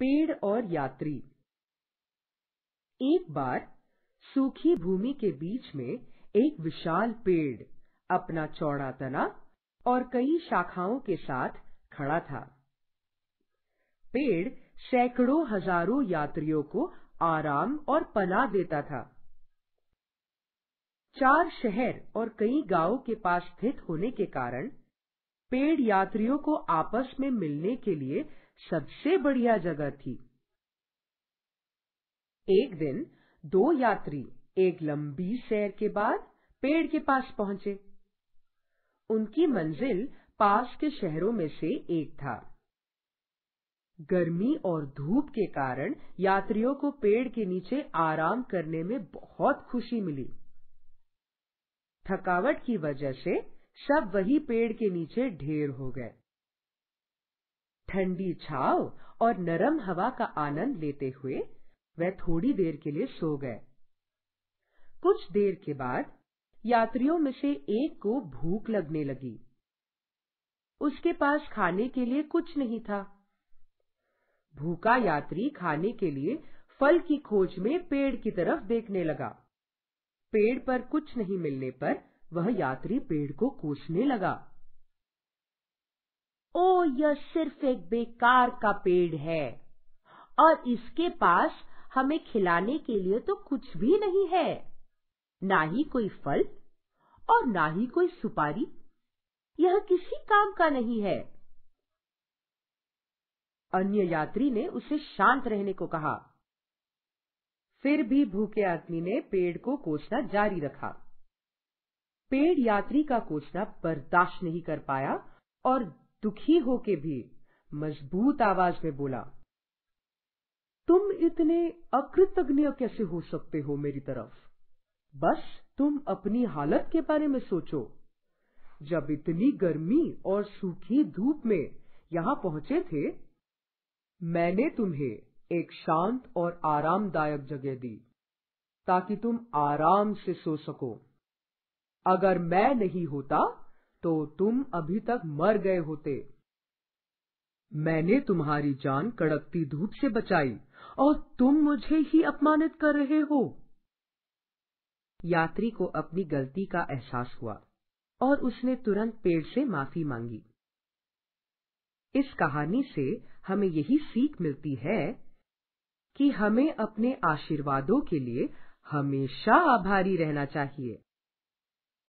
पेड़ और यात्री एक बार सूखी भूमि के बीच में एक विशाल पेड़ अपना चौड़ा तना और कई शाखाओं के साथ खड़ा था पेड़ सैकड़ों हजारों यात्रियों को आराम और पना देता था चार शहर और कई गांव के पास स्थित होने के कारण पेड़ यात्रियों को आपस में मिलने के लिए सबसे बढ़िया जगह थी एक दिन दो यात्री एक लंबी सैर के बाद पेड़ के पास पहुंचे उनकी मंजिल पास के शहरों में से एक था गर्मी और धूप के कारण यात्रियों को पेड़ के नीचे आराम करने में बहुत खुशी मिली थकावट की वजह से सब वही पेड़ के नीचे ढेर हो गए ठंडी छाव और नरम हवा का आनंद लेते हुए वह थोड़ी देर के लिए सो गए कुछ देर के बाद यात्रियों में से एक को भूख लगने लगी उसके पास खाने के लिए कुछ नहीं था भूखा यात्री खाने के लिए फल की खोज में पेड़ की तरफ देखने लगा पेड़ पर कुछ नहीं मिलने पर वह यात्री पेड़ को कोसने लगा ओ यह सिर्फ एक बेकार का पेड़ है और इसके पास हमें खिलाने के लिए तो कुछ भी नहीं है ना ही कोई फल और ना ही कोई सुपारी यह किसी काम का नहीं है अन्य यात्री ने उसे शांत रहने को कहा फिर भी भूखे आदमी ने पेड़ को कोसना जारी रखा पेड़ यात्री का कोसना बर्दाश्त नहीं कर पाया और दुखी होके भी मजबूत आवाज में बोला तुम इतने अकृतज्ञ कैसे हो सकते हो मेरी तरफ बस तुम अपनी हालत के बारे में सोचो जब इतनी गर्मी और सूखी धूप में यहाँ पहुंचे थे मैंने तुम्हें एक शांत और आरामदायक जगह दी ताकि तुम आराम से सो सको अगर मैं नहीं होता तो तुम अभी तक मर गए होते मैंने तुम्हारी जान कड़कती धूप से बचाई और तुम मुझे ही अपमानित कर रहे हो यात्री को अपनी गलती का एहसास हुआ और उसने तुरंत पेड़ से माफी मांगी इस कहानी से हमें यही सीख मिलती है कि हमें अपने आशीर्वादों के लिए हमेशा आभारी रहना चाहिए